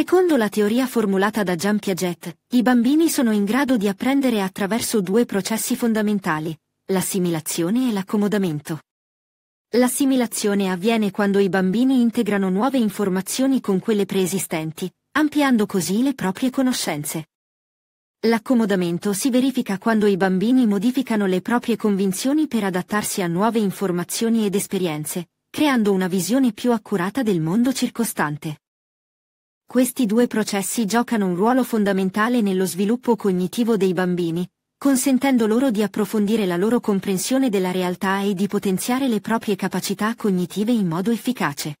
Secondo la teoria formulata da Jean Piaget, i bambini sono in grado di apprendere attraverso due processi fondamentali, l'assimilazione e l'accomodamento. L'assimilazione avviene quando i bambini integrano nuove informazioni con quelle preesistenti, ampliando così le proprie conoscenze. L'accomodamento si verifica quando i bambini modificano le proprie convinzioni per adattarsi a nuove informazioni ed esperienze, creando una visione più accurata del mondo circostante. Questi due processi giocano un ruolo fondamentale nello sviluppo cognitivo dei bambini, consentendo loro di approfondire la loro comprensione della realtà e di potenziare le proprie capacità cognitive in modo efficace.